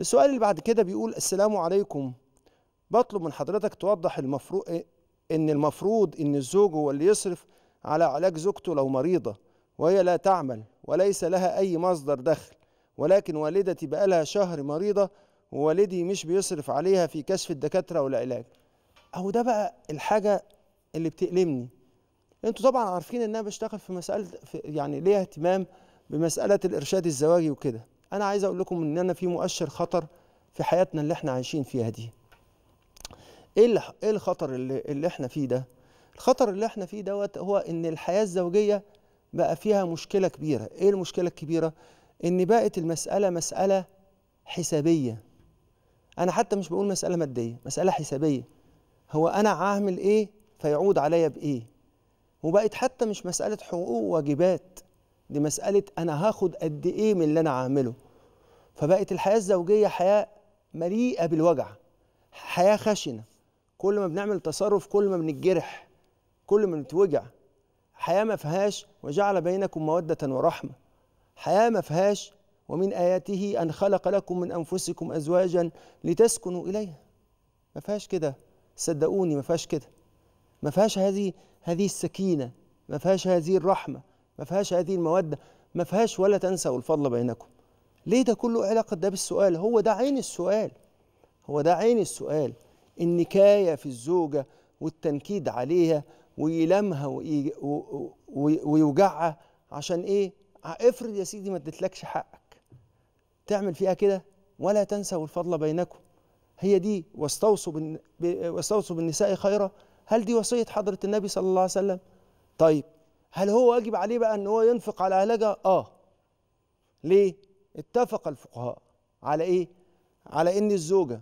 السؤال اللي بعد كده بيقول السلام عليكم بطلب من حضرتك توضح المفروض ان المفروض ان الزوج هو اللي يصرف على علاج زوجته لو مريضه وهي لا تعمل وليس لها اي مصدر دخل ولكن والدتي بقالها شهر مريضه ووالدي مش بيصرف عليها في كشف الدكاتره والعلاج اهو ده بقى الحاجه اللي بتألمني انتوا طبعا عارفين ان انا بشتغل في مساله في يعني ليها اهتمام بمساله الارشاد الزواجي وكده انا عايز اقول لكم ان انا في مؤشر خطر في حياتنا اللي احنا عايشين فيها دي ايه ايه الخطر اللي, اللي احنا فيه ده الخطر اللي احنا فيه دوت هو ان الحياه الزوجيه بقى فيها مشكله كبيره ايه المشكله الكبيره ان بقت المساله مساله حسابيه انا حتى مش بقول مساله ماديه مساله حسابيه هو انا هعمل ايه فيعود عليا بايه وبقت حتى مش مساله حقوق وواجبات دي مساله انا هاخد قد ايه من اللي انا هعمله فبقت الحياه الزوجيه حياه مليئه بالوجع حياه خشنه كل ما بنعمل تصرف كل ما بنتجرح كل ما بنتوجع حياه ما فيهاش وجعل بينكم موده ورحمه حياه ما فيهاش ومن اياته ان خلق لكم من انفسكم ازواجا لتسكنوا اليها ما فيهاش كده صدقوني ما فيهاش كده ما فيهاش هذه هذه السكينه ما فيهاش هذه الرحمه ما فيهاش هذه الموده ما فيهاش ولا تنسوا الفضل بينكم ليه ده كله علاقه ده بالسؤال هو ده عين السؤال هو ده عين السؤال النكايه في الزوجه والتنكيد عليها ويلامها ويوجعها عشان ايه افرض يا سيدي ما اديتلكش حقك تعمل فيها كده ولا تنسوا الفضل بينكم هي دي واستوصوا بالن... واستوصوا بالنساء خيرا هل دي وصيه حضره النبي صلى الله عليه وسلم طيب هل هو واجب عليه بقى ان هو ينفق على علاجها اه ليه اتفق الفقهاء على ايه على ان الزوجه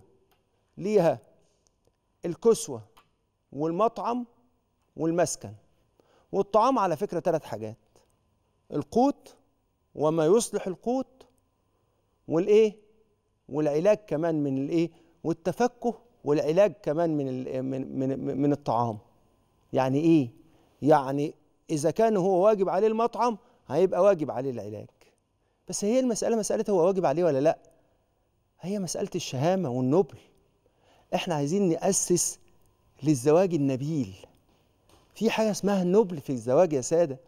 ليها الكسوه والمطعم والمسكن والطعام على فكره ثلاث حاجات القوت وما يصلح القوت والايه والعلاج كمان من الايه والتفكه والعلاج كمان من من من, من الطعام يعني ايه يعني اذا كان هو واجب عليه المطعم هيبقى واجب عليه العلاج بس هي المسألة مسألة هو واجب عليه ولا لأ هي مسألة الشهامة والنبل احنا عايزين نأسس للزواج النبيل في حاجة اسمها النبل في الزواج يا سادة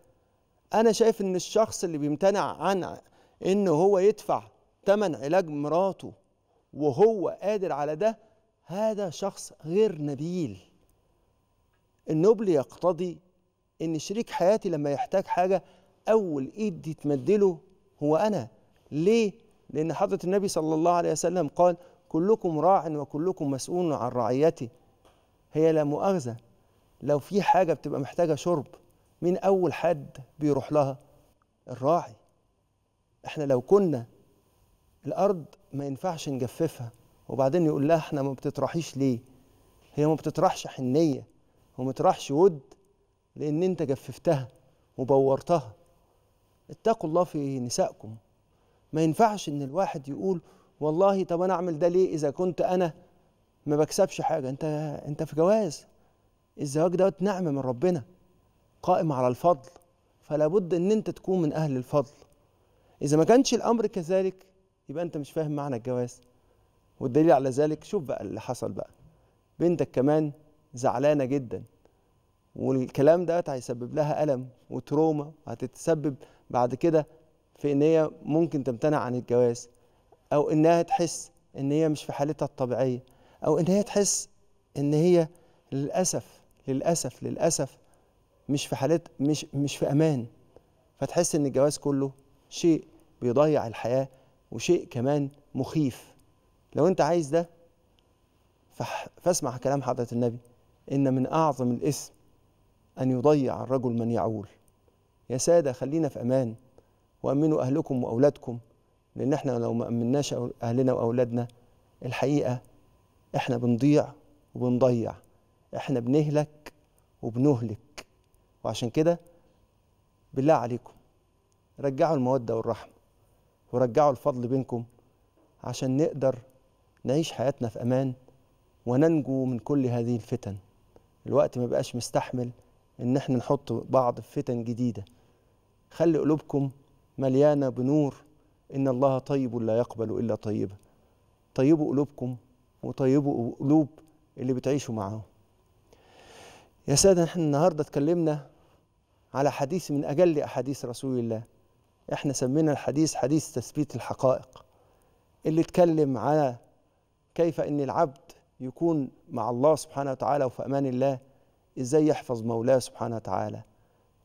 أنا شايف إن الشخص اللي بيمتنع عن إن هو يدفع تمن علاج مراته وهو قادر على ده هذا شخص غير نبيل النبل يقتضي إن شريك حياتي لما يحتاج حاجة أول إيد تمدله هو أنا ليه؟ لأن حضرة النبي صلى الله عليه وسلم قال كلكم راع وكلكم مسؤول عن رعيته هي لا مؤاخذة لو في حاجة بتبقى محتاجة شرب مين أول حد بيروح لها؟ الراعي احنا لو كنا الأرض ما ينفعش نجففها وبعدين يقول لها احنا ما بتطرحيش ليه؟ هي ما بتطرحش حنية وما بتطرحش ود لأن أنت جففتها وبورتها اتقوا الله في نسائكم ما ينفعش ان الواحد يقول والله طب انا اعمل ده ليه اذا كنت انا ما بكسبش حاجه انت انت في جواز الزواج دوت نعمه من ربنا قائم على الفضل فلا بد ان انت تكون من اهل الفضل اذا ما كانش الامر كذلك يبقى انت مش فاهم معنى الجواز والدليل على ذلك شوف بقى اللي حصل بقى بنتك كمان زعلانه جدا والكلام ده هيسبب لها الم وتروما هتتسبب بعد كده في ان هي ممكن تمتنع عن الجواز او انها تحس ان هي مش في حالتها الطبيعيه او ان هي تحس ان هي للاسف للاسف للاسف مش في حالتها مش مش في امان فتحس ان الجواز كله شيء بيضيع الحياه وشيء كمان مخيف لو انت عايز ده فاسمع كلام حضره النبي ان من اعظم الاثم أن يضيع الرجل من يعول يا سادة خلينا في أمان وأمنوا أهلكم وأولادكم لأن احنا لو ما أمناش أهلنا وأولادنا الحقيقة احنا بنضيع وبنضيع احنا بنهلك وبنهلك وعشان كده بالله عليكم رجعوا المودة والرحمة ورجعوا الفضل بينكم عشان نقدر نعيش حياتنا في أمان وننجو من كل هذه الفتن الوقت ما بقاش مستحمل ان احنا نحط بعض في فتن جديده خلي قلوبكم مليانه بنور ان الله طيب لا يقبل الا طيبا طيبوا قلوبكم وطيبوا قلوب اللي بتعيشوا معاهم يا سادة احنا النهارده اتكلمنا على حديث من اجل احاديث رسول الله احنا سمينا الحديث حديث تثبيت الحقائق اللي اتكلم على كيف ان العبد يكون مع الله سبحانه وتعالى وفي امان الله ازاي يحفظ مولاه سبحانه وتعالى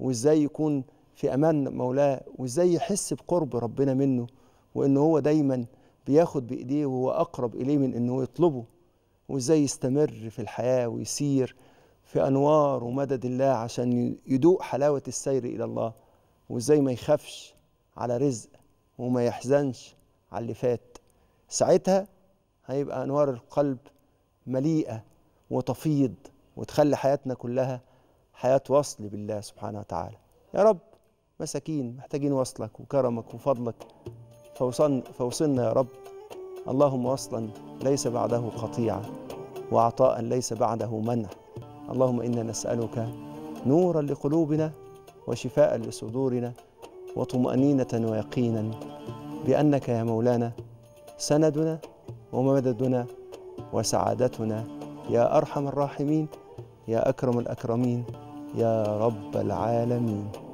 وازاي يكون في امان مولاه وازاي يحس بقرب ربنا منه وان هو دايما بياخد بايديه وهو اقرب اليه من انه يطلبه وازاي يستمر في الحياه ويسير في انوار ومدد الله عشان يدوق حلاوه السير الى الله وازاي ما يخافش على رزق وما يحزنش على اللي فات ساعتها هيبقى انوار القلب مليئه وتفيض وتخلي حياتنا كلها حياة وصل بالله سبحانه وتعالى يا رب مساكين محتاجين وصلك وكرمك وفضلك فوصلنا, فوصلنا يا رب اللهم وصلا ليس بعده قطيعة وعطاء ليس بعده منع اللهم إنا نسألك نورا لقلوبنا وشفاء لصدورنا وطمأنينة ويقينا بأنك يا مولانا سندنا ومددنا وسعادتنا يا أرحم الراحمين يا أكرم الأكرمين يا رب العالمين